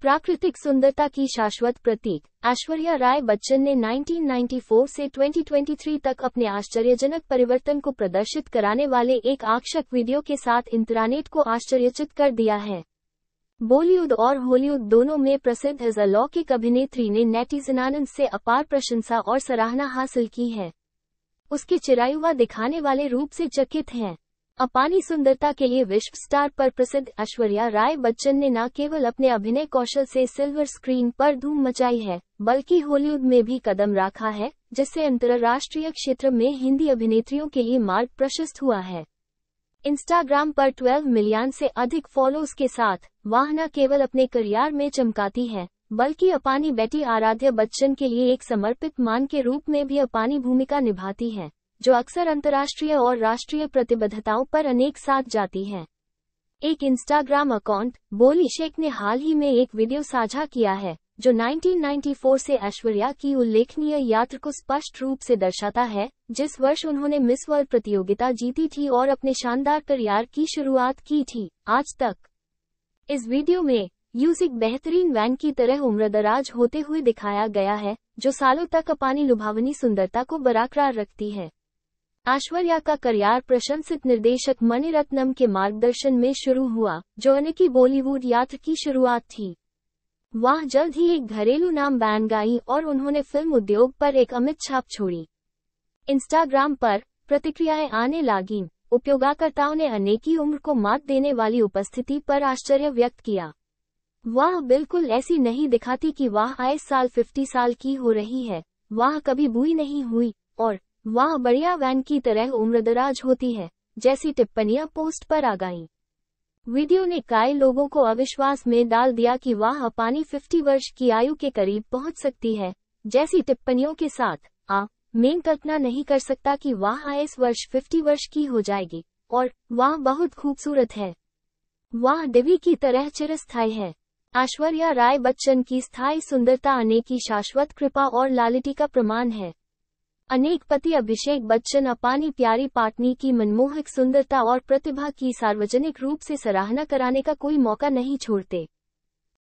प्राकृतिक सुंदरता की शाश्वत प्रतीक ऐश्वर्या राय बच्चन ने 1994 से 2023 तक अपने आश्चर्यजनक परिवर्तन को प्रदर्शित कराने वाले एक आकर्षक वीडियो के साथ इंटरनेट को आश्चर्यचित कर दिया है बॉलीवुड और हॉलीवुड दोनों में प्रसिद्ध अलौकिक अभिनेत्री ने नेटिजन आनंद से अपार प्रशंसा और सराहना हासिल की है उसके चिरायुवा दिखाने वाले रूप से चकित हैं अपानी सुंदरता के लिए विश्व स्टार पर प्रसिद्ध ऐश्वर्या राय बच्चन ने न केवल अपने अभिनय कौशल से सिल्वर स्क्रीन पर धूम मचाई है बल्कि हॉलीवुड में भी कदम रखा है जिससे अंतर्राष्ट्रीय क्षेत्र में हिंदी अभिनेत्रियों के लिए मार्ग प्रशस्त हुआ है इंस्टाग्राम पर 12 मिलियन से अधिक फॉलोअर्स के साथ वाह न केवल अपने करियर में चमकाती है बल्कि अपानी बेटी आराध्या बच्चन के लिए एक समर्पित मान के रूप में भी अपानी भूमिका निभाती है जो अक्सर अंतर्राष्ट्रीय और राष्ट्रीय प्रतिबद्धताओं पर अनेक साथ जाती हैं एक इंस्टाग्राम अकाउंट बोली शेख ने हाल ही में एक वीडियो साझा किया है जो 1994 से ऐश्वर्या की उल्लेखनीय यात्रा को स्पष्ट रूप से दर्शाता है जिस वर्ष उन्होंने मिस वर्ल्ड प्रतियोगिता जीती थी और अपने शानदार करियर की शुरुआत की थी आज तक इस वीडियो में यूस एक बेहतरीन वैन की तरह उम्रदराज होते हुए दिखाया गया है जो सालों तक अपानी लुभावनी सुंदरता को बरकरार रखती है ऐश्वर्या का करियर प्रशंसित निर्देशक मणिरत्नम के मार्गदर्शन में शुरू हुआ जो अनेकी बॉलीवुड यात्र की शुरुआत थी वह जल्द ही एक घरेलू नाम बैन गाई और उन्होंने फिल्म उद्योग पर एक अमित छाप छोड़ी इंस्टाग्राम पर प्रतिक्रियाएं आने लगी उपयोगकर्ताओं ने अनेकी उम्र को मात देने वाली उपस्थिति पर आश्चर्य व्यक्त किया वह बिल्कुल ऐसी नहीं दिखाती कि वह आए साल 50 साल की हो रही है वह कभी बुई नहीं हुई और वहाँ बढ़िया वैन की तरह उम्रदराज होती है जैसी टिप्पणियां पोस्ट पर आ गईं। वीडियो ने कई लोगों को अविश्वास में डाल दिया कि वह अपानी 50 वर्ष की आयु के करीब पहुंच सकती है जैसी टिप्पणियों के साथ आ मेन कल्पना नहीं कर सकता कि वह इस वर्ष 50 वर्ष की हो जाएगी और वह बहुत खूबसूरत है वह देवी की तरह चिरस्थायी है ऐश्वर्या राय बच्चन की स्थायी सुंदरता आने की शाश्वत कृपा और लालिटी का प्रमाण है अनेक पति अभिषेक बच्चन अपानी प्यारी पाटनी की मनमोहक सुंदरता और प्रतिभा की सार्वजनिक रूप से सराहना कराने का कोई मौका नहीं छोड़ते